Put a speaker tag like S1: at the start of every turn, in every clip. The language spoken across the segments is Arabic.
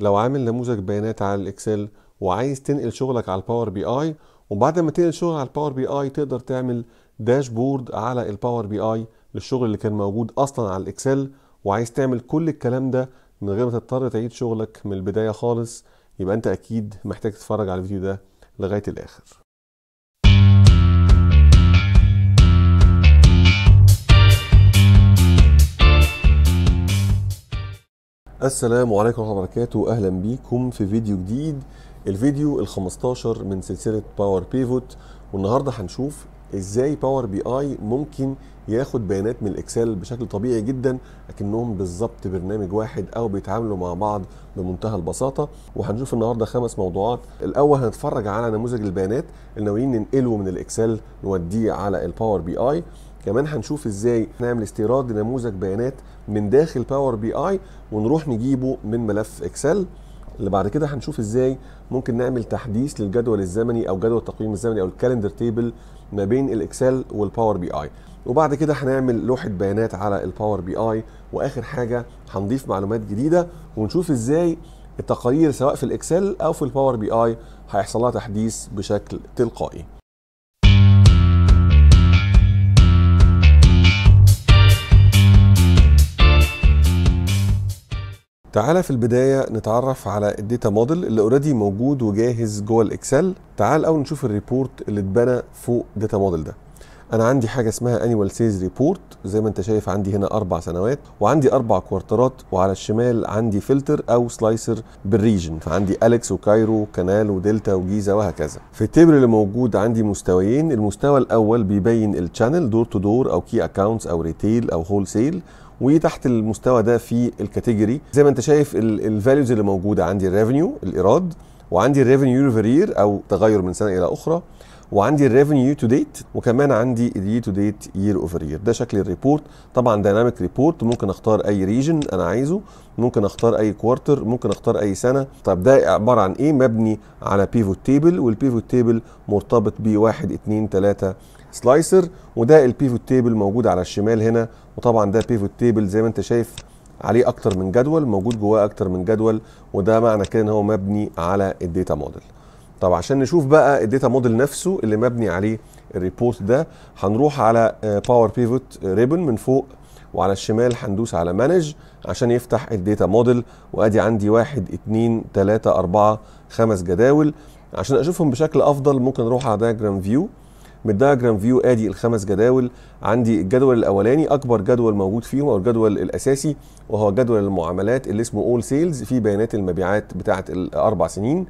S1: لو عامل نموذج بيانات على الاكسل وعايز تنقل شغلك على الباور بي اي وبعد ما تنقل شغل على الباور بي اي تقدر تعمل داشبورد على الباور بي اي للشغل اللي كان موجود اصلا على الاكسل وعايز تعمل كل الكلام ده من غير ما تضطر تعيد شغلك من البدايه خالص يبقى انت اكيد محتاج تتفرج على الفيديو ده لغايه الاخر السلام عليكم ورحمه الله وبركاته اهلا بيكم في فيديو جديد الفيديو ال 15 من سلسله باور بيفوت والنهارده هنشوف ازاي باور بي اي ممكن ياخد بيانات من الاكسل بشكل طبيعي جدا اكنهم بالظبط برنامج واحد او بيتعاملوا مع بعض بمنتهى البساطه وهنشوف النهارده خمس موضوعات الاول هنتفرج على نموذج البيانات اللي ناويين ننقله من الاكسل نوديه على الباور بي اي كمان هنشوف ازاي نعمل استيراد لنموذج بيانات من داخل باور بي اي ونروح نجيبه من ملف اكسل اللي بعد كده هنشوف ازاي ممكن نعمل تحديث للجدول الزمني او جدول التقويم الزمني او الكالندر تيبل ما بين الاكسل والباور بي اي وبعد كده هنعمل لوحه بيانات على الباور بي اي واخر حاجه هنضيف معلومات جديده ونشوف ازاي التقارير سواء في الاكسل او في الباور بي اي هيحصل لها تحديث بشكل تلقائي تعالى في البداية نتعرف على الداتا موديل اللي اوريدي موجود وجاهز جوه الاكسل تعال الاول نشوف الريبورت اللي اتبنى فوق داتا موديل ده انا عندي حاجه اسمها انيوال سيلز ريبورت زي ما انت شايف عندي هنا اربع سنوات وعندي اربع كوارترات وعلى الشمال عندي فلتر او سلايسر بالريجن فعندي اليكس وكايرو كنال ودلتا وجيزه وهكذا في التبر اللي موجود عندي مستويين المستوى الاول بيبين الشانل دور تو دور او كي اكونتس او ريتيل او هول سيل وتحت المستوى ده في الكاتيجوري زي ما انت شايف الفاليوز اللي موجوده عندي الريفينيو الايراد وعندي الريفينيو يير او تغير من سنه الى اخرى وعندي الريفينيو تو ديت وكمان عندي اليير تو ديت يير اوفر يير ده شكل الريبورت طبعا دايناميك ريبورت ممكن اختار اي ريجن انا عايزه ممكن اختار اي كوارتر ممكن اختار اي سنه طب ده عباره عن ايه مبني على بيفوت تيبل والبيفوت تيبل مرتبط ب 1 2 3 سلايسر وده البيفوت تيبل موجود على الشمال هنا وطبعا ده بيفوت تيبل زي ما انت شايف عليه اكتر من جدول موجود جواه اكتر من جدول وده معنى كده ان هو مبني على الداتا موديل طب عشان نشوف بقى الداتا موديل نفسه اللي مبني عليه الريبورت ده هنروح على باور بيفوت ريبن من فوق وعلى الشمال هندوس على مانج عشان يفتح الداتا موديل وادي عندي واحد اتنين تلاتة اربعة خمس جداول عشان اشوفهم بشكل افضل ممكن اروح على دايجرام فيو من الدايجرام فيو ادي الخمس جداول عندي الجدول الاولاني اكبر جدول موجود فيهم او الجدول الاساسي وهو جدول المعاملات اللي اسمه اول سيلز فيه بيانات المبيعات بتاعت الاربع سنين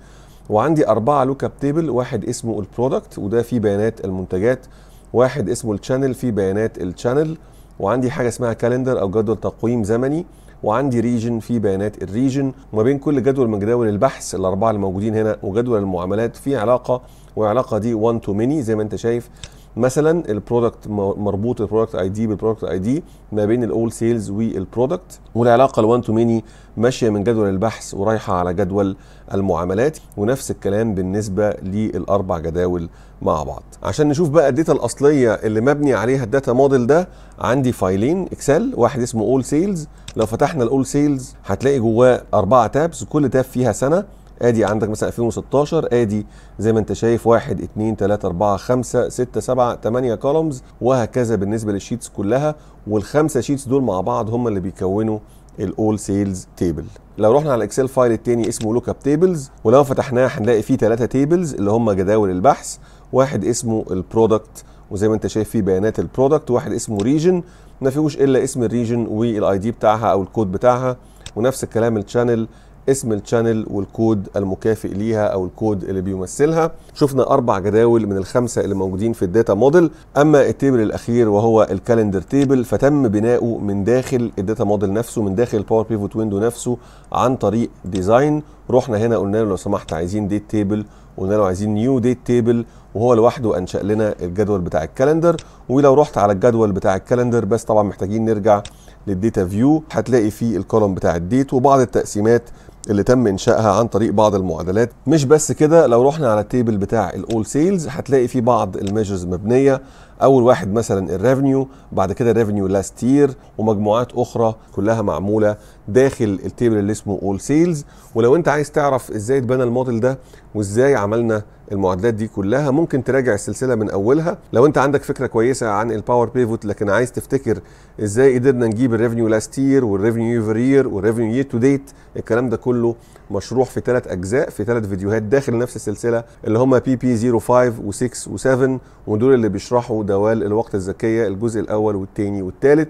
S1: وعندي اربعه لوك اب تيبل واحد اسمه البرودكت وده فيه بيانات المنتجات واحد اسمه الشانل فيه بيانات الشانل وعندي حاجه اسمها كالندر او جدول تقويم زمني وعندي ريجن فيه بيانات الريجن وما بين كل جدول من جداول البحث الاربعه الموجودين هنا وجدول المعاملات فيه علاقه والعلاقه دي 1 تو ميني زي ما انت شايف مثلا البرودكت مربوط البرودكت اي دي بالبرودكت اي دي ما بين الاول سيلز والبرودكت والعلاقه ال1 تو ميني ماشيه من جدول البحث ورايحه على جدول المعاملات ونفس الكلام بالنسبه للاربع جداول مع بعض عشان نشوف بقى الداتا الاصليه اللي مبني عليها الداتا موديل ده عندي فايلين اكسل واحد اسمه اول سيلز لو فتحنا الاول سيلز هتلاقي جواه اربعه تابس كل تاب فيها سنه ادي عندك مثلا 2016 ادي زي ما انت شايف 1 2 3 4 5 6 7 8 كولومز وهكذا بالنسبه للشيتس كلها والخمسه شيتس دول مع بعض هم اللي بيكونوا الاول سيلز تيبل لو رحنا على الاكسل فايل الثاني اسمه لوك اب تيبلز ولو فتحناه هنلاقي فيه ثلاثه تيبلز اللي هم جداول البحث واحد اسمه البرودكت وزي ما انت شايف فيه بيانات البرودكت واحد اسمه ريجن ما فيهوش الا اسم الريجن والاي دي بتاعها او الكود بتاعها ونفس الكلام الشانل اسم الشانل والكود المكافئ ليها او الكود اللي بيمثلها شفنا اربع جداول من الخمسه اللي موجودين في الداتا موديل اما التيبل الاخير وهو الكالندر تيبل فتم بناؤه من داخل الداتا موديل نفسه من داخل الباور بيفوت ويندو نفسه عن طريق ديزاين رحنا هنا قلنا له لو سمحت عايزين ديت تيبل قلنا له عايزين نيو ديت تيبل وهو لوحده انشا لنا الجدول بتاع الكالندر ولو رحت على الجدول بتاع الكالندر بس طبعا محتاجين نرجع للديتا فيو هتلاقي فيه الكولوم بتاع الديت وبعض التقسيمات اللي تم انشائها عن طريق بعض المعادلات مش بس كده لو رحنا على التيبل بتاع الاول سيلز هتلاقي في بعض الميجرز مبنيه اول واحد مثلا الريفنيو بعد كده الريفنيو لاست يير ومجموعات اخرى كلها معموله داخل التيبل اللي اسمه اول سيلز ولو انت عايز تعرف ازاي اتبنى الموديل ده وازاي عملنا المعادلات دي كلها ممكن تراجع السلسله من اولها لو انت عندك فكره كويسه عن الباور بيفوت لكن عايز تفتكر ازاي قدرنا نجيب الريفنيو لاست يير والريفنيو يوفر يير والريفنيو يير تو ديت الكلام ده كله مشروح في ثلاث اجزاء في ثلاث فيديوهات داخل نفس السلسله اللي هم بي بي 05 و6 و7 ودول اللي بيشرحوا دوال الوقت الذكيه الجزء الاول والثاني والثالث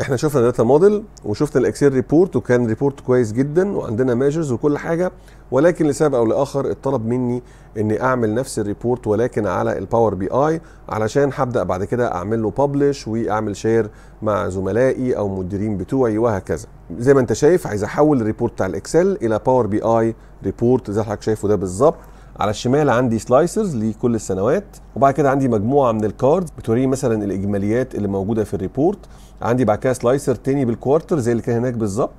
S1: احنا شفنا الداتا موديل وشفنا الاكسل ريبورت وكان ريبورت كويس جدا وعندنا ميجرز وكل حاجه ولكن لسبب او لاخر اتطلب مني اني اعمل نفس الريبورت ولكن على الباور بي اي علشان هبدا بعد كده اعمل له ببلش واعمل شير مع زملائي او مديرين بتوعي وهكذا زي ما انت شايف عايز احول الريبورت بتاع الاكسل الى باور بي اي ريبورت زي حضرتك شايفه ده بالظبط على الشمال عندي سلايسرز لكل السنوات وبعد كده عندي مجموعه من الكاردز بتوريني مثلا الاجماليات اللي موجوده في الريبورت عندي بعد كده سلايسر تاني بالكوارتر زي اللي كان هناك بالظبط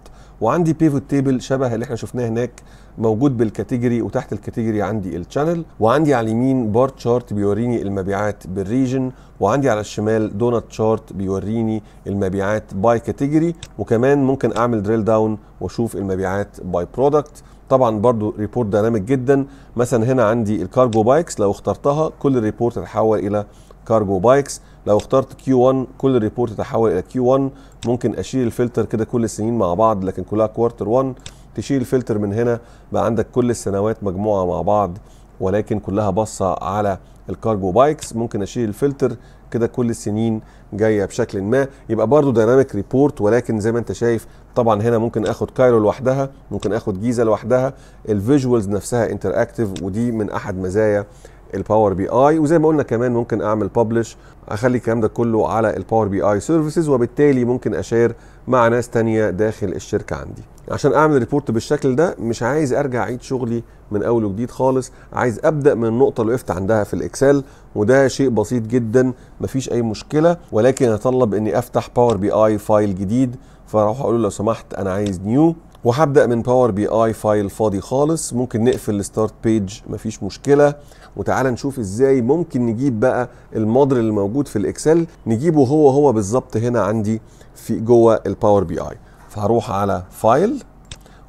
S1: وعندي بيفوت تيبل شبه اللي احنا شفناه هناك موجود بالكاتيجوري وتحت الكاتيجوري عندي الشانل وعندي على اليمين بار تشارت بيوريني المبيعات بالريجن وعندي على الشمال دونات تشارت بيوريني المبيعات باي كاتيجوري وكمان ممكن اعمل دريل داون واشوف المبيعات باي برودكت طبعا برضو ريبورت ديناميك جدا مثلا هنا عندي الكارجو بايكس لو اخترتها كل الريبورت تتحول الى كارجو بايكس لو اخترت كيو 1 كل الريبورت تتحول الى كيو 1 ممكن اشيل الفلتر كده كل السنين مع بعض لكن كلها كوارتر 1 تشيل الفلتر من هنا بقى عندك كل السنوات مجموعه مع بعض ولكن كلها باصه على الكارجو بايكس ممكن اشيل الفلتر كده كل السنين جايه بشكل ما يبقى برضو دايناميك ريبورت ولكن زي ما انت شايف طبعا هنا ممكن اخد كايرو لوحدها ممكن اخد جيزه لوحدها الفيجوالز نفسها انتر اكتف ودي من احد مزايا الباور بي اي وزي ما قلنا كمان ممكن اعمل ببلش اخلي الكلام ده كله على الباور بي اي سيرفيسز وبالتالي ممكن اشير مع ناس تانية داخل الشركه عندي عشان اعمل ريبورت بالشكل ده مش عايز ارجع اعيد شغلي من اول وجديد خالص عايز ابدا من النقطه اللي وقفت عندها في الاكسل وده شيء بسيط جدا مفيش اي مشكله ولكن هطلب اني افتح باور بي اي فايل جديد فاروح اقول له لو سمحت انا عايز نيو وهبدا من باور بي اي فايل فاضي خالص ممكن نقفل الستارت بيج مفيش مشكله وتعالى نشوف ازاي ممكن نجيب بقى المودل اللي موجود في الاكسل نجيبه هو هو بالظبط هنا عندي في جوه الباور بي اي فهروح على فايل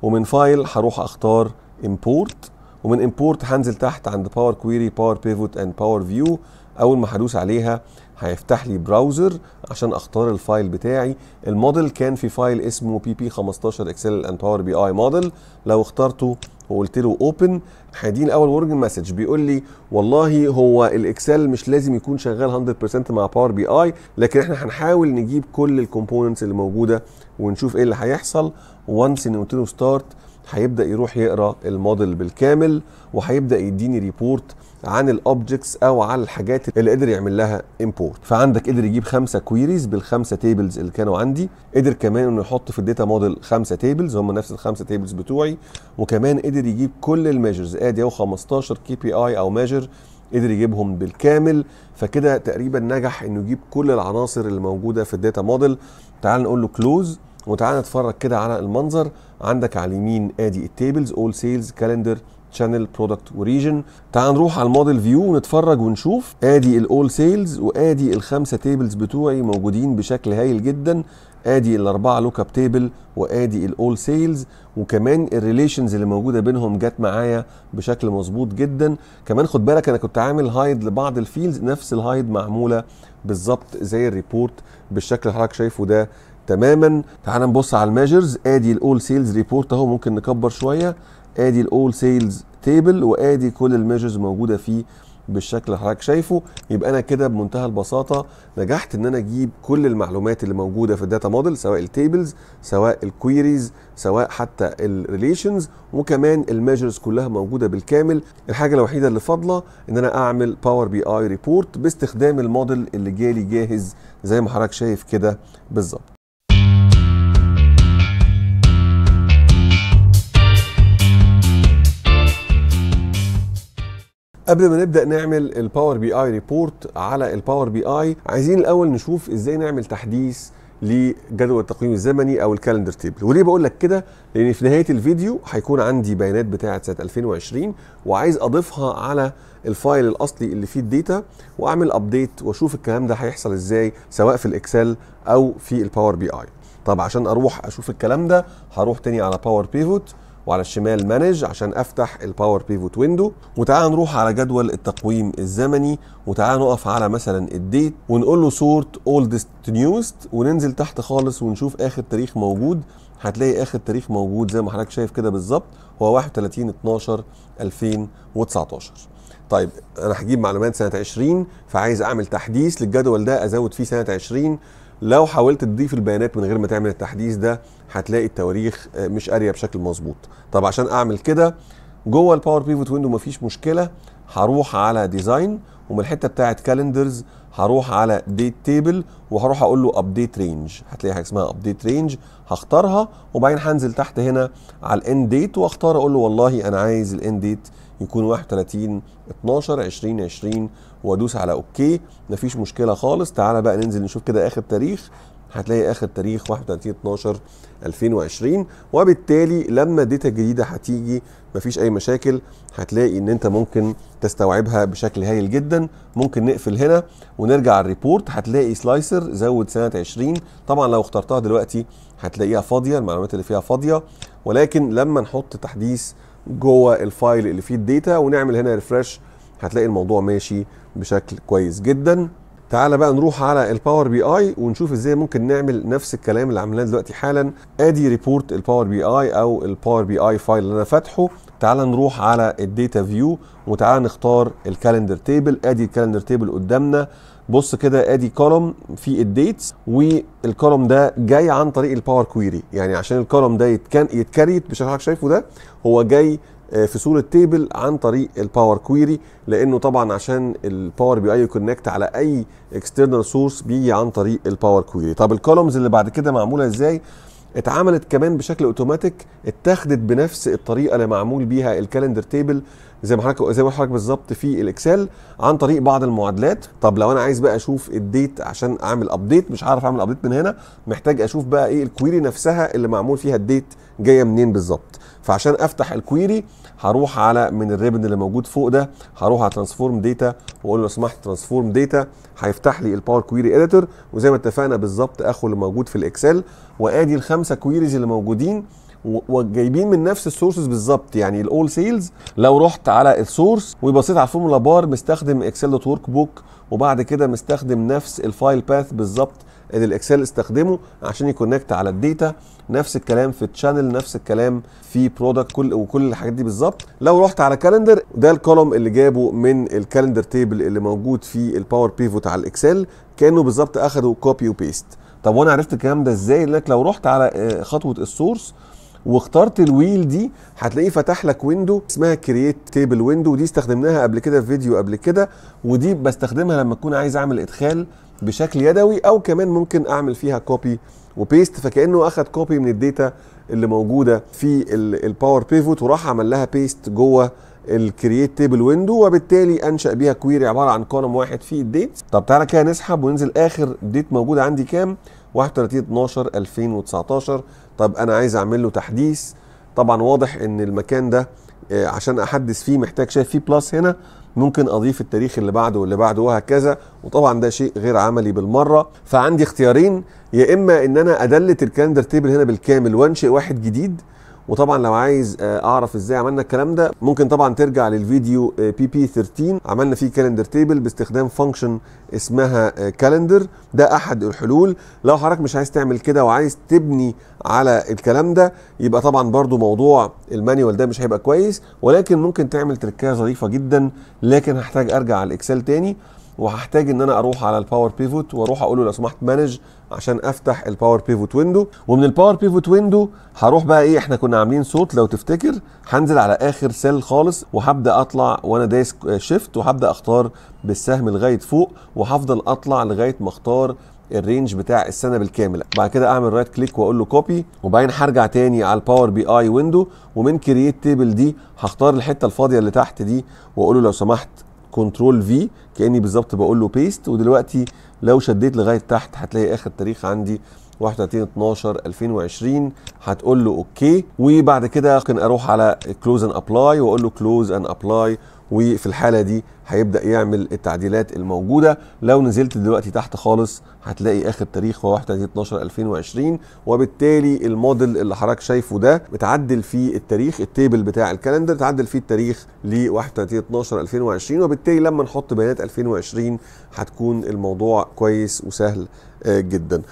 S1: ومن فايل هروح اختار امبورت ومن امبورت هنزل تحت عند باور كويري باور بيفوت اند باور فيو اول ما هدوس عليها هيفتح لي براوزر عشان اختار الفايل بتاعي الموديل كان في فايل اسمه بي بي 15 اكسل اند باور بي اي موديل لو اخترته وقلت له اوبن هيديني اول ورجن مسج بيقول لي والله هو الاكسل مش لازم يكون شغال 100% مع باور بي اي لكن احنا هنحاول نجيب كل الكومبوننتس اللي موجوده ونشوف ايه اللي هيحصل وانس ان قلت له ستارت هيبدا يروح يقرا الموديل بالكامل وهيبدا يديني ريبورت عن الاوبجكتس او على الحاجات اللي قدر يعمل لها امبورت فعندك قدر يجيب خمسه كويريز بالخمسه تيبلز اللي كانوا عندي قدر كمان انه يحط في الداتا موديل خمسه تيبلز هم نفس الخمسه تيبلز بتوعي وكمان قدر يجيب كل الميجرز ادي اهو 15 كي بي اي او ميجر قدر يجيبهم بالكامل فكده تقريبا نجح انه يجيب كل العناصر اللي موجوده في الداتا موديل تعال نقول له كلوز وتعالى نتفرج كده على المنظر عندك على اليمين ادي التيبلز اول سيلز كالندر شانل برودكت وريجن تعال نروح على الموديل فيو ونتفرج ونشوف ادي الاول سيلز وادي الخمسه تيبلز بتوعي موجودين بشكل هايل جدا ادي الاربعه لوك اب تيبل وادي الاول سيلز وكمان الريليشنز اللي موجوده بينهم جت معايا بشكل مظبوط جدا كمان خد بالك انا كنت عامل هايد لبعض الفيلز نفس الهايد معموله بالظبط زي الريبورت بالشكل اللي حضرتك شايفه ده تماما تعال نبص على الميجرز ادي الاول سيلز ريبورت اهو ممكن نكبر شويه ادي الاول سيلز تيبل وادي كل الميجرز موجوده فيه بالشكل اللي حضرتك شايفه يبقى انا كده بمنتهى البساطه نجحت ان انا اجيب كل المعلومات اللي موجوده في الداتا موديل سواء التيبلز سواء الكويريز سواء حتى الريليشنز وكمان الميجرز كلها موجوده بالكامل الحاجه الوحيده اللي فاضله ان انا اعمل باور بي اي ريبورت باستخدام الموديل اللي جالي جاهز زي ما حضرتك شايف كده بالظبط قبل ما نبدا نعمل الباور بي اي ريبورت على الباور بي اي عايزين الاول نشوف ازاي نعمل تحديث لجدول التقييم الزمني او الكالندر تيبل وليه بقول لك كده لان في نهايه الفيديو هيكون عندي بيانات بتاعه سنه 2020 وعايز اضيفها على الفايل الاصلي اللي فيه الداتا واعمل ابديت واشوف الكلام ده هيحصل ازاي سواء في الاكسل او في الباور بي اي طب عشان اروح اشوف الكلام ده هروح تاني على باور بيفوت وعلى الشمال مانج عشان افتح الباور بيفوت ويندو وتعالى نروح على جدول التقويم الزمني وتعالى نقف على مثلا الديت ونقول له سورت اولدست نيوست وننزل تحت خالص ونشوف اخر تاريخ موجود هتلاقي اخر تاريخ موجود زي ما حضرتك شايف كده بالظبط هو 31 12 2019 طيب انا هجيب معلومات سنه 20 فعايز اعمل تحديث للجدول ده ازود فيه سنه 20 لو حاولت تضيف البيانات من غير ما تعمل التحديث ده هتلاقي التواريخ آه، مش قاريه بشكل مظبوط طب عشان اعمل كده جوه الباور بيفوت ويندو مفيش مشكله هروح على ديزاين ومن الحته بتاعه كالندرز هروح على ديت تيبل وهروح اقول له ابديت رينج هتلاقي حاجه اسمها ابديت رينج هختارها وبعدين هنزل تحت هنا على الاند ديت واختار اقول له والله انا عايز الاند ديت يكون 31 12 2020 وادوس على اوكي مفيش مشكله خالص تعالى بقى ننزل نشوف كده اخر تاريخ هتلاقي اخر تاريخ 31 12 2020 وبالتالي لما الداتا الجديده هتيجي مفيش اي مشاكل هتلاقي ان انت ممكن تستوعبها بشكل هايل جدا ممكن نقفل هنا ونرجع على الريبورت هتلاقي سلايسر زود سنه 20 طبعا لو اخترتها دلوقتي هتلاقيها فاضيه المعلومات اللي فيها فاضيه ولكن لما نحط تحديث جوه الفايل اللي فيه الداتا ونعمل هنا ريفرش هتلاقي الموضوع ماشي بشكل كويس جدا تعالى بقى نروح على الباور بي اي ونشوف ازاي ممكن نعمل نفس الكلام اللي عملناه دلوقتي حالا ادي ريبورت الباور بي اي او الباور بي اي فايل اللي انا فاتحه تعالى نروح على الداتا فيو وتعالى نختار الكالندر تيبل ادي الكالندر تيبل قدامنا بص كده ادي كولوم في الديتس والكولوم ده جاي عن طريق الباور كويري يعني عشان الكولوم ده يتكن يتكريت بشكل حضرتك شايفه ده هو جاي آه، في صوره تيبل عن طريق الباور كويري لانه طبعا عشان الباور بي اي كونكت على اي اكسترنال سورس بيجي عن طريق الباور كويري طب الكولومز اللي بعد كده معموله ازاي اتعملت كمان بشكل اوتوماتيك اتاخدت بنفس الطريقه اللي معمول بيها الكالندر تيبل زي ما حضرتك زي ما حضرتك بالظبط في الاكسل عن طريق بعض المعادلات طب لو انا عايز بقى اشوف الديت عشان اعمل ابديت مش عارف اعمل ابديت من هنا محتاج اشوف بقى ايه الكويري نفسها اللي معمول فيها الديت جايه منين بالظبط فعشان افتح الكويري هروح على من الريبن اللي موجود فوق ده هروح على ترانسفورم داتا واقول له لو سمحت ترانسفورم داتا هيفتح لي الباور كويري اديتور وزي ما اتفقنا بالظبط اخو اللي موجود في الاكسل وادي الخمسه كويريز اللي موجودين وجايبين من نفس السورسز بالظبط يعني الاول سيلز لو رحت على السورس وبصيت على الفورمولا بار مستخدم اكسل دوت ورك بوك وبعد كده مستخدم نفس الفايل باث بالظبط اللي الاكسل استخدمه عشان يكونكت على الديتا نفس الكلام في التشانل نفس الكلام في برودكت كل وكل الحاجات دي بالظبط لو رحت على كالندر ده الكولوم اللي جابه من الكالندر تيبل اللي موجود في الباور بيفوت على الاكسل كانه بالظبط اخده كوبي وبيست طب وانا عرفت الكلام ده ازاي لك لو رحت على آه، خطوه السورس واخترت الويل دي هتلاقيه فتح لك ويندو اسمها كرييت تيبل ويندو ودي استخدمناها قبل كده في فيديو قبل كده ودي بستخدمها لما اكون عايز اعمل ادخال بشكل يدوي او كمان ممكن اعمل فيها كوبي وبيست فكانه اخد كوبي من الداتا اللي موجوده في الباور بيفوت وراح عمل لها بيست جوه الكرييت تيبل ويندو وبالتالي انشا بيها كويري عباره عن كولوم واحد فيه الديت طب تعالى كده نسحب وننزل اخر ديت موجوده عندي كام 31 12 2019 طب انا عايز اعمل له تحديث طبعا واضح ان المكان ده آه، عشان احدث فيه محتاج شايف فيه بلس هنا ممكن اضيف التاريخ اللي بعده واللي بعده وهكذا وطبعا ده شيء غير عملي بالمره فعندي اختيارين يا اما ان انا ادلت الكالندر تيبل هنا بالكامل وانشئ واحد جديد وطبعا لو عايز آه، اعرف ازاي عملنا الكلام ده ممكن طبعا ترجع للفيديو بي بي 13 عملنا فيه كالندر تيبل باستخدام فانكشن اسمها كالندر آه، ده احد الحلول لو حضرتك مش عايز تعمل كده وعايز تبني على الكلام ده يبقى طبعا برضو موضوع المانيوال ده مش هيبقى كويس ولكن ممكن تعمل تركية ظريفه جدا لكن هحتاج ارجع على الاكسل تاني وهحتاج ان انا اروح على الباور بيفوت واروح اقول له لو سمحت مانج عشان افتح الباور بيفوت ويندو ومن الباور بيفوت ويندو هروح بقى ايه احنا كنا عاملين صوت لو تفتكر هنزل على اخر سيل خالص وهبدا اطلع وانا دايس شيفت وهبدا اختار بالسهم لغايه فوق وهفضل اطلع لغايه ما اختار الرينج بتاع السنه بالكامل بعد كده اعمل رايت كليك واقول له كوبي وبعدين هرجع تاني على الباور بي اي ويندو ومن كرييت تيبل دي هختار الحته الفاضيه اللي تحت دي واقول له لو سمحت كنترول في كاني بالظبط بقول له بيست ودلوقتي لو شديت لغايه تحت هتلاقي اخر تاريخ عندي 31 12 2020 هتقول له اوكي وبعد كده ممكن اروح على كلوز ان ابلاي واقول له كلوز ان ابلاي وفي الحاله دي هيبدا يعمل التعديلات الموجوده لو نزلت دلوقتي تحت خالص هتلاقي اخر تاريخ هو 31 12 2020 وبالتالي الموديل اللي حضرتك شايفه ده بتعدل فيه التاريخ التيبل بتاع الكالندر تعدل فيه التاريخ ل 31 12 2020 وبالتالي لما نحط بيانات 2020 هتكون الموضوع كويس وسهل آه، جدا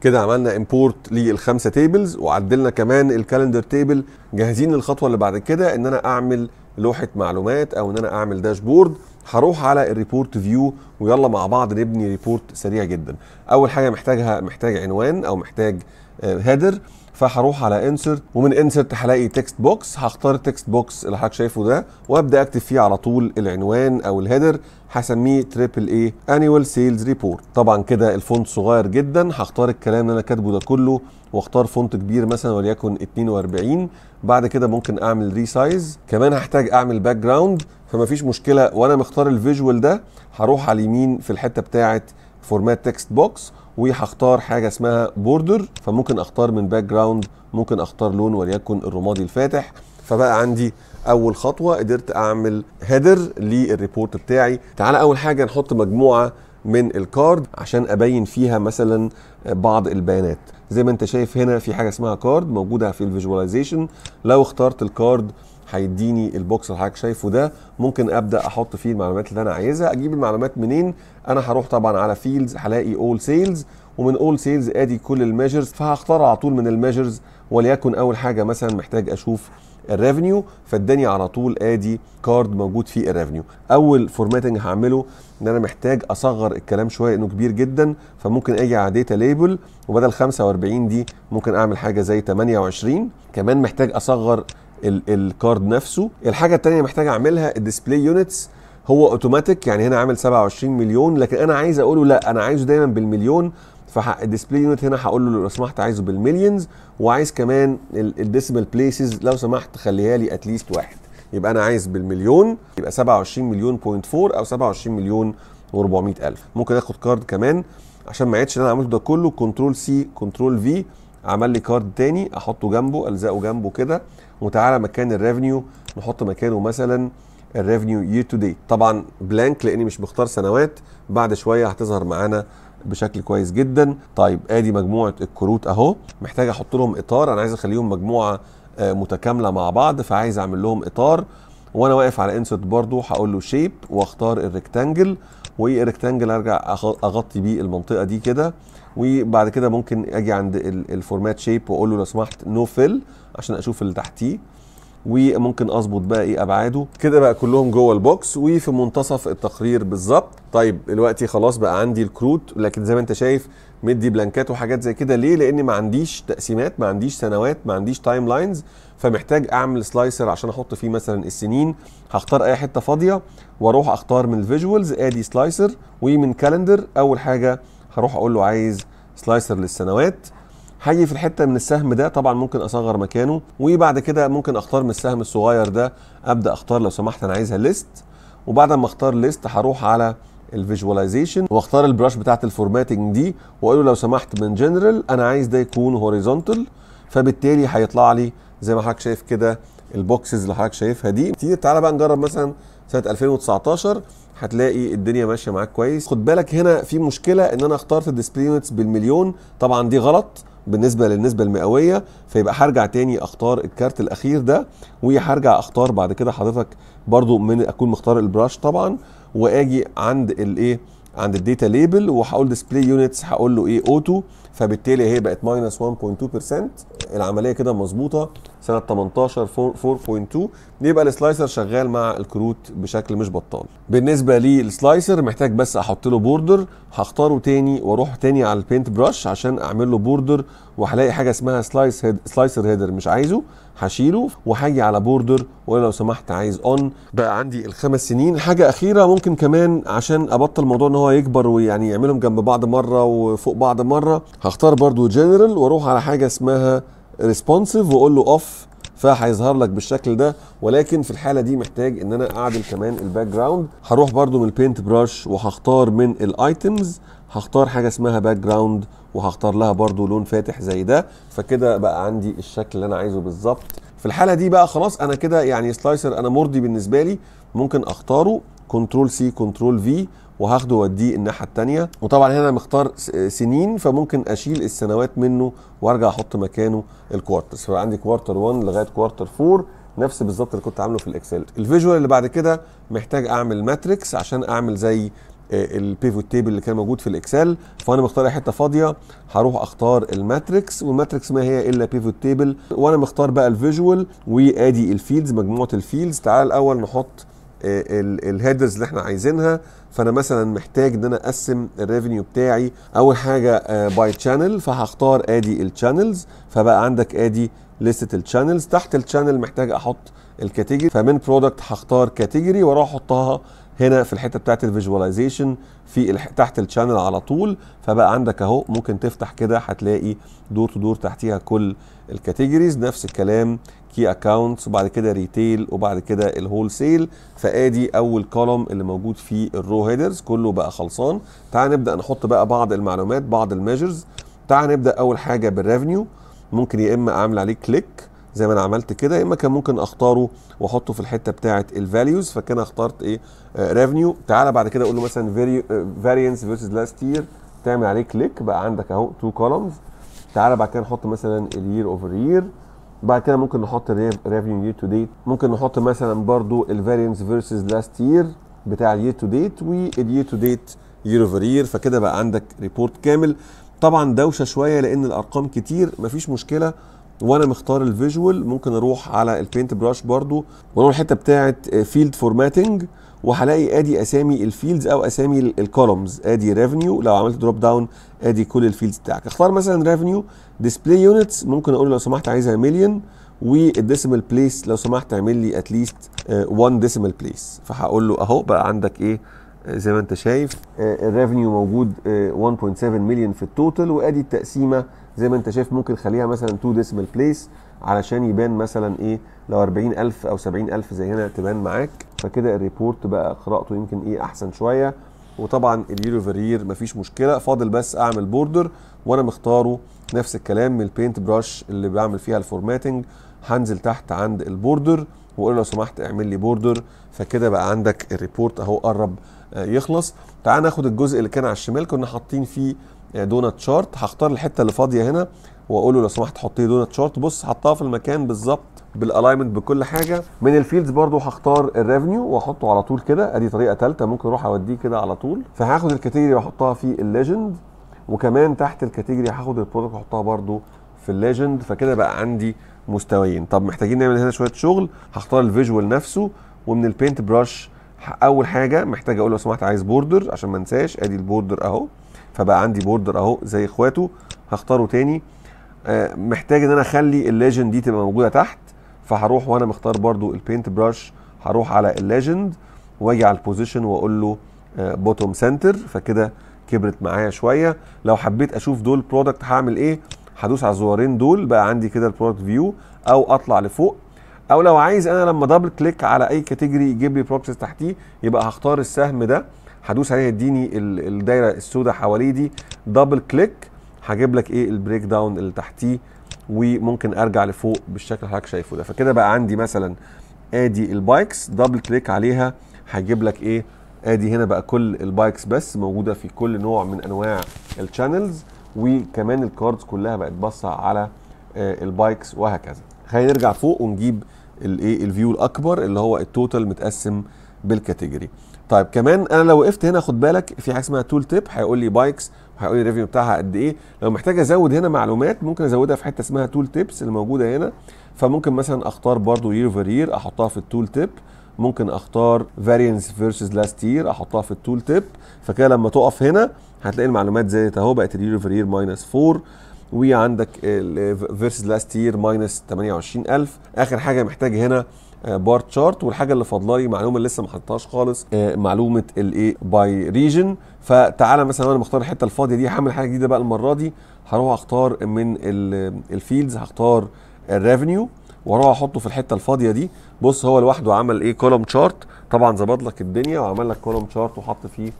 S1: كده عملنا امبورت للخمسه تيبلز وعدلنا كمان الكالندر تيبل جاهزين للخطوه اللي بعد كده ان انا اعمل لوحه معلومات او ان انا اعمل داشبورد هروح على الريبورت فيو ويلا مع بعض نبني ريبورت سريع جدا اول حاجه محتاجها محتاج عنوان او محتاج هيدر آه، فهروح على انسرت ومن انسرت هلاقي تكست بوكس هختار التكست بوكس اللي حضرتك شايفه ده وابدا اكتب فيه على طول العنوان او الهيدر هسميه تريبل اي انيوال سيلز ريبورت طبعا كده الفونت صغير جدا هختار الكلام اللي انا كاتبه ده كله واختار فونت كبير مثلا وليكن 42 بعد كده ممكن اعمل ريسايز كمان هحتاج اعمل باك جراوند فمفيش مشكله وانا مختار الفيجوال ده هروح على اليمين في الحته بتاعه فورمات تكست بوكس وهختار حاجه اسمها بوردر فممكن اختار من باك جراوند ممكن اختار لون وليكن الرمادي الفاتح فبقى عندي اول خطوه قدرت اعمل هيدر للريبورت بتاعي تعال اول حاجه نحط مجموعه من الكارد عشان ابين فيها مثلا بعض البيانات زي ما انت شايف هنا في حاجه اسمها كارد موجوده في الفيجواليزيشن لو اخترت الكارد هيديني البوكس اللي حضرتك شايفه ده ممكن ابدا احط فيه المعلومات اللي انا عايزها اجيب المعلومات منين انا هروح طبعا على فيلدز هلاقي اول سيلز ومن اول سيلز ادي كل الميجرز فهختار على طول من الميجرز وليكن اول حاجه مثلا محتاج اشوف الريفنيو فاداني على طول ادي كارد موجود فيه الريفنيو اول فورماتنج هعمله ان انا محتاج اصغر الكلام شويه انه كبير جدا فممكن اجي على داتا ليبل وبدل 45 دي ممكن اعمل حاجه زي 28 كمان محتاج اصغر الكارد نفسه الحاجه الثانيه محتاج اعملها الديسبلاي يونتس هو اوتوماتيك يعني هنا عامل 27 مليون لكن انا عايز اقوله لا انا عايزه دايما بالمليون فالديسبلاي يونت هنا هقول له لو سمحت عايزه بالمليونز وعايز كمان الديسيمال بليسز لو سمحت خليها لي اتليست واحد يبقى انا عايز بالمليون يبقى 27 مليون بوينت 4 او 27 مليون و400 الف ممكن اخد كارد كمان عشان ما عدش اللي انا عملته ده كله كنترول سي كنترول في عمل لي كارد تاني احطه جنبه الزقه جنبه كده وتعالى مكان الريفنيو نحط مكانه مثلا الريفنيو يير تو ديت طبعا بلانك لاني مش بختار سنوات بعد شويه هتظهر معانا بشكل كويس جدا طيب ادي مجموعه الكروت اهو محتاج احط لهم اطار انا عايز اخليهم مجموعه آه، متكامله مع بعض فعايز اعمل لهم اطار وانا واقف على انسرت برضو هقول له شيب واختار الريكتانجل وريكتانجل ارجع اغطي بيه المنطقه دي كده وبعد كده ممكن اجي عند الفورمات شيب واقول له لو سمحت نو no فيل عشان اشوف اللي تحتيه وممكن اظبط بقى ايه ابعاده كده بقى كلهم جوه البوكس وفي منتصف التقرير بالظبط طيب دلوقتي خلاص بقى عندي الكروت لكن زي ما انت شايف مدي بلانكات وحاجات زي كده ليه لان ما عنديش تقسيمات ما عنديش سنوات ما عنديش تايم لاينز فمحتاج اعمل سلايسر عشان احط فيه مثلا السنين هختار اي حته فاضيه واروح اختار من الفيجوالز ادي سلايسر ومن كالندر اول حاجه هروح اقول له عايز سلايسر للسنوات هاجي في الحته من السهم ده طبعا ممكن اصغر مكانه وبعد كده ممكن اختار من السهم الصغير ده ابدا اختار لو سمحت انا عايزها ليست وبعد ما اختار ليست هروح على الفيجواليزيشن واختار البراش بتاعت الفورماتنج دي واقول له لو سمحت من جنرال انا عايز ده يكون هوريزونتال فبالتالي هيطلع لي زي ما حضرتك شايف كده البوكسز اللي حضرتك شايفها دي تيجي تعالى بقى نجرب مثلا سنه 2019 هتلاقي الدنيا ماشيه معاك كويس خد بالك هنا في مشكله ان انا اخترت الديسبلي بالمليون طبعا دي غلط بالنسبه للنسبه المئويه فيبقى هرجع تاني اختار الكارت الاخير ده وهرجع اختار بعد كده حضرتك برضو من اكون مختار البراش طبعا واجي عند الايه عند الداتا ليبل وهقول ديسبلاي يونتس هقول له ايه اوتو فبالتالي هي بقت ماينس 1.2% العمليه كده مظبوطه سنه 18 4.2 يبقى السلايسر شغال مع الكروت بشكل مش بطال بالنسبه للسلايسر محتاج بس احط له بوردر هختاره تاني واروح تاني على البينت براش عشان اعمل له بوردر وهلاقي حاجه اسمها سلايس هيد سلايسر هيدر مش عايزه هشيله وهاجي على بوردر واقول لو سمحت عايز اون بقى عندي الخمس سنين حاجه اخيره ممكن كمان عشان ابطل الموضوع ان هو يكبر ويعني يعملهم جنب بعض مره وفوق بعض مره هختار برضو جنرال واروح على حاجه اسمها ريسبونسيف واقول له اوف فهيظهر لك بالشكل ده ولكن في الحاله دي محتاج ان انا اعدل كمان الباك جراوند هروح برضو من البينت براش وهختار من الايتمز هختار حاجه اسمها باك جراوند وهختار لها برضو لون فاتح زي ده فكده بقى عندي الشكل اللي انا عايزه بالظبط في الحاله دي بقى خلاص انا كده يعني سلايسر انا مرضي بالنسبه لي ممكن اختاره كنترول سي كنترول في وهاخده واديه الناحيه الثانيه وطبعا هنا مختار سنين فممكن اشيل السنوات منه وارجع احط مكانه الكوارترز فعندي كوارتر 1 لغايه كوارتر 4 نفس بالظبط اللي كنت عامله في الاكسل الفيجوال اللي بعد كده محتاج اعمل ماتريكس عشان اعمل زي آه، البيفوت تيبل اللي كان موجود في الاكسل فانا مختار حته فاضيه هروح اختار الماتريكس والماتريكس ما هي الا بيفوت تيبل وانا مختار بقى الفيجوال وادي الفيلدز مجموعه الفيلدز تعال الاول نحط آه، الهيدرز اللي احنا عايزينها فانا مثلا محتاج ان انا اقسم الريفينيو بتاعي اول حاجه باي آه، تشانل فهختار ادي الشانلز فبقى عندك ادي لستة الشانلز تحت الشانل محتاج احط الكاتيجوري فمن برودكت هختار كاتيجوري واروح احطها هنا في الحته بتاعت الفيجواليزيشن في تحت الشانل على طول فبقى عندك اهو ممكن تفتح كده هتلاقي دور تو دور تحتيها كل الكاتيجوريز نفس الكلام كي اكونتس وبعد كده ريتيل وبعد كده الهول سيل فادي اول كولوم اللي موجود في الرو هيدرز كله بقى خلصان تعال نبدا نحط بقى بعض المعلومات بعض الميجرز تعال نبدا اول حاجه بالريفنيو ممكن يا اما اعمل عليه كليك زي ما انا عملت كده يا اما كان ممكن اختاره واحطه في الحته بتاعه الفاليوز فكان اخترت ايه ريفنيو آه، تعالى بعد كده اقول له مثلا فاريانس فيرسز لاست يير تعمل عليه كليك بقى عندك اهو تو كولومز تعالى بعد كده نحط مثلا الير اوفر يير بعد كده ممكن نحط ريفينيو يير تو ديت ممكن نحط مثلا برضو الفارينس فيرسز لاست يير بتاع اليير تو ديت واليير تو ديت يير اوفر يير فكده بقى عندك ريبورت كامل طبعا دوشه شويه لان الارقام كتير مفيش مشكله وانا مختار الفيجوال ممكن اروح على البينت براش برضو واروح الحته بتاعت فيلد فورماتنج وهلاقي ادي اسامي الفيلدز او اسامي الكولومز ادي ريفينيو لو عملت دروب داون ادي كل الفيلدز بتاعك اختار مثلا ريفينيو ديسبلاي يونتس ممكن اقول لو سمحت عايزها مليون والديسيمال بليس لو سمحت اعمل لي اتليست 1 ديسيمال بليس فهقول له اهو بقى عندك ايه آه، زي ما انت شايف آه، الريفينيو موجود 1.7 آه، مليون في التوتال وادي التقسيمه زي ما انت شايف ممكن خليها مثلا 2 ديسيمال بليس علشان يبان مثلا ايه لو 40000 او 70000 زي هنا تبان معاك فكده الريبورت بقى قراءته يمكن ايه احسن شويه وطبعا اليورو فيرير مفيش مشكله فاضل بس اعمل بوردر وانا مختاره نفس الكلام من البينت براش اللي بعمل فيها الفورماتنج هنزل تحت عند البوردر واقول لو سمحت اعمل لي بوردر فكده بقى عندك الريبورت اهو قرب آه، يخلص تعال ناخد الجزء اللي كان على الشمال كنا حاطين فيه دونات آه، شارت هختار الحته اللي فاضيه هنا واقول له لو سمحت حط لي دونات شارت بص حطها في المكان بالظبط بالالاينمنت بكل حاجه من الفيلدز برضو هختار الريفنيو واحطه على طول كده ادي طريقه ثالثه ممكن اروح اوديه كده على طول فهاخد الكاتيجوري واحطها في الليجند وكمان تحت الكاتيجوري هاخد البرودكت واحطها برضو في الليجند فكده بقى عندي مستويين طب محتاجين نعمل هنا شويه شغل هختار الفيجوال نفسه ومن البينت براش اول حاجه محتاج اقول لو سمحت عايز بوردر عشان ما انساش ادي البوردر اهو فبقى عندي بوردر اهو زي اخواته هختاره تاني آه، محتاج ان انا اخلي الليجند دي تبقى موجوده تحت فهروح وانا مختار برضو البينت براش هروح على الليجند واجي على البوزيشن واقول له بوتوم آه، سنتر فكده كبرت معايا شويه لو حبيت اشوف دول برودكت هعمل ايه هدوس على الزوارين دول بقى عندي كده البرودكت فيو او اطلع لفوق او لو عايز انا لما دبل كليك على اي كاتيجوري يجيب لي برودكتس تحتيه يبقى هختار السهم ده هدوس عليه يديني الدايره السوداء حواليه دي دبل كليك هجيب لك ايه البريك داون اللي تحتيه وممكن ارجع لفوق بالشكل اللي حضرتك شايفه ده فكده بقى عندي مثلا ادي البايكس دبل كليك عليها هيجيب لك ايه ادي هنا بقى كل البايكس بس موجوده في كل نوع من انواع الشانلز وكمان الكاردز كلها بقت باصه على آه، البايكس وهكذا خلينا نرجع فوق ونجيب الايه الفيو الاكبر اللي هو التوتال متقسم بالكاتيجوري طيب كمان انا لو وقفت هنا خد بالك في حاجه اسمها تول تيب هيقول لي بايكس وهيقول لي الريفيو بتاعها قد ايه لو محتاج ازود هنا معلومات ممكن ازودها في حته اسمها تول تيبس اللي موجوده هنا فممكن مثلا اختار برضو يير اوفر يير احطها في التول تيب ممكن اختار فارينس فيرسز لاست يير احطها في التول تيب فكده لما تقف هنا هتلاقي المعلومات زادت اهو بقت اليير اوفر يير ماينس 4 وعندك فيرسز لاست يير ماينس 28000 اخر حاجه محتاج هنا آه، بار تشارت والحاجه اللي فاضله لي معلومه لسه ما حطيتهاش خالص آه، معلومه الايه باي ريجن فتعالى مثلا وانا مختار الحته الفاضيه دي هعمل حاجه جديده بقى المره دي هروح اختار من الفيلدز آه، هختار الريفنيو واروح احطه في الحته الفاضيه دي بص هو لوحده عمل ايه كولوم تشارت طبعا ظبط لك الدنيا وعمل لك كولوم تشارت وحط فيه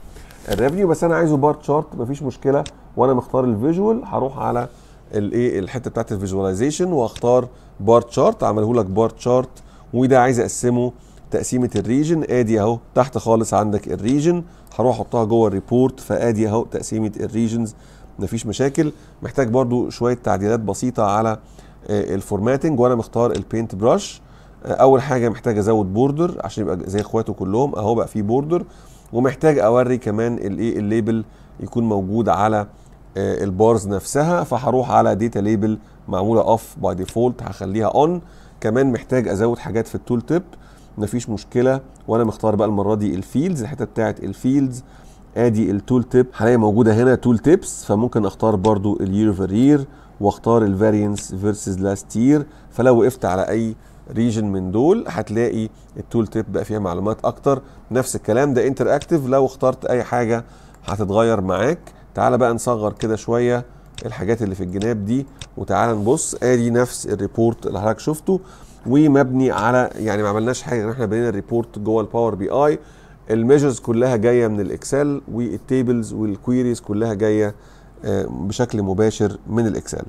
S1: الريفنيو بس انا عايزه بار تشارت مفيش مشكله وانا مختار الفيجوال هروح على الايه الحته بتاعت الفيجواليزيشن واختار بار تشارت عمله لك بار تشارت وده عايز اقسمه تقسيمه الريجن ادي اهو تحت خالص عندك الريجن هروح احطها جوه الريبورت فادي اهو تقسيمه الريجنز مفيش مشاكل محتاج برضو شويه تعديلات بسيطه على آه، الفورماتنج وانا مختار البينت براش آه، اول حاجه محتاج ازود بوردر عشان يبقى زي اخواته كلهم اهو بقى فيه بوردر ومحتاج اوري كمان الايه الليبل يكون موجود على آه، البارز نفسها فهروح على داتا ليبل معموله اوف باي ديفولت هخليها اون كمان محتاج ازود حاجات في التول تيب مفيش مشكله وانا مختار بقى المره دي الفيلدز الحته بتاعه الفيلدز ادي التول تيب هلاقي موجوده هنا تول تيبس فممكن اختار برضو اليير اوفر واختار الفارينس فيرسز لاست يير فلو وقفت على اي ريجن من دول هتلاقي التول تيب بقى فيها معلومات اكتر نفس الكلام ده انتر اكتف لو اخترت اي حاجه هتتغير معاك تعال بقى نصغر كده شويه الحاجات اللي في الجناب دي وتعال نبص ادي نفس الريبورت اللي حضرتك شفته ومبني على يعني ما عملناش حاجه احنا بنينا الريبورت جوه الباور بي اي الميجرز كلها جايه من الاكسل والتيبلز والكويريز كلها جايه آه، بشكل مباشر من الاكسل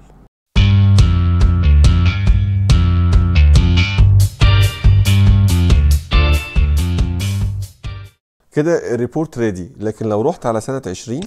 S1: كده الريبورت ريدي لكن لو رحت على سنه 20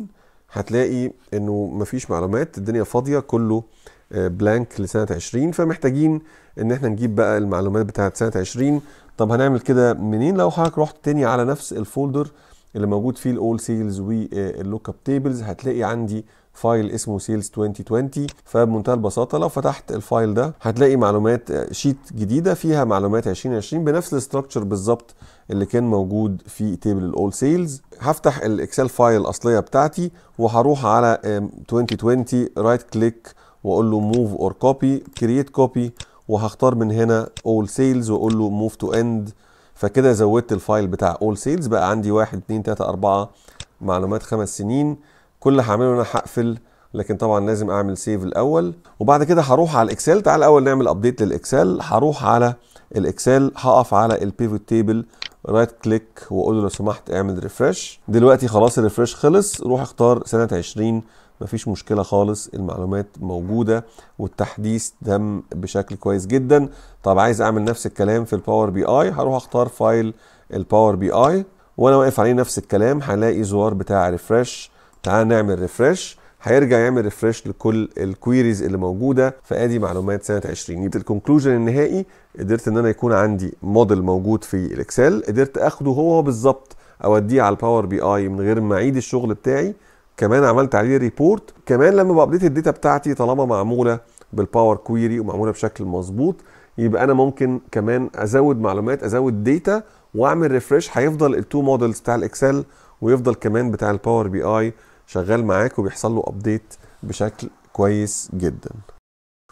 S1: هتلاقي انه مفيش معلومات الدنيا فاضيه كله بلانك آه، لسنه 20 فمحتاجين ان احنا نجيب بقى المعلومات بتاعه سنه 20 طب هنعمل كده منين لو حضرتك رحت تاني على نفس الفولدر اللي موجود فيه الاول سيلز واللوك اب تيبلز هتلاقي عندي فايل اسمه سيلز 2020 فبمنتهى البساطه لو فتحت الفايل ده هتلاقي معلومات آه، شيت جديده فيها معلومات 2020 بنفس الاستراكشر بالظبط اللي كان موجود في تيبل الاول سيلز هفتح الاكسل فايل الاصليه بتاعتي وهروح على 2020 رايت كليك واقول له موف اور كوبي كرييت كوبي وهختار من هنا اول سيلز واقول له موف تو اند فكده زودت الفايل بتاع اول سيلز بقى عندي 1 2 3 4 معلومات خمس سنين كل اللي هعمله ان انا هقفل لكن طبعا لازم اعمل سيف الاول وبعد كده هروح على الاكسل تعال الاول نعمل ابديت للاكسل هروح على الاكسل هقف على البيفوت تيبل رايت كليك واقول له لو سمحت اعمل ريفرش دلوقتي خلاص الريفرش خلص روح اختار سنه 20 مفيش مشكله خالص المعلومات موجوده والتحديث تم بشكل كويس جدا طب عايز اعمل نفس الكلام في الباور بي اي هروح اختار فايل الباور بي اي وانا واقف عليه نفس الكلام هلاقي زوار بتاع ريفرش تعال نعمل ريفرش هيرجع يعمل ريفرش لكل الكويريز اللي موجوده فادي معلومات سنه 20 الكونكلوجن النهائي قدرت ان انا يكون عندي موديل موجود في الاكسل قدرت اخده هو بالظبط اوديه على الباور بي اي من غير ما اعيد الشغل بتاعي كمان عملت عليه ريبورت كمان لما بابديت الداتا بتاعتي طالما معموله بالباور كويري ومعموله بشكل مظبوط يبقى انا ممكن كمان ازود معلومات ازود داتا واعمل ريفرش هيفضل التو مودلز بتاع الاكسل ويفضل كمان بتاع الباور بي اي شغال معاك وبيحصل له ابديت بشكل كويس جدا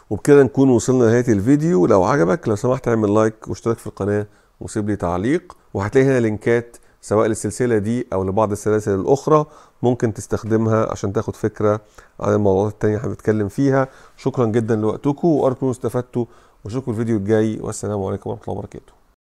S1: وبكده نكون وصلنا لنهايه الفيديو لو عجبك لو سمحت اعمل لايك واشترك في القناه وسيب لي تعليق وهتلاقي هنا لينكات سواء للسلسله دي او لبعض السلاسل الاخرى ممكن تستخدمها عشان تاخد فكره عن الموضوعات التانيه اللي هنتكلم فيها شكرا جدا لوقتكم وارجو تكونوا استفدتوا واشوفكم الفيديو الجاي والسلام عليكم ورحمه الله وبركاته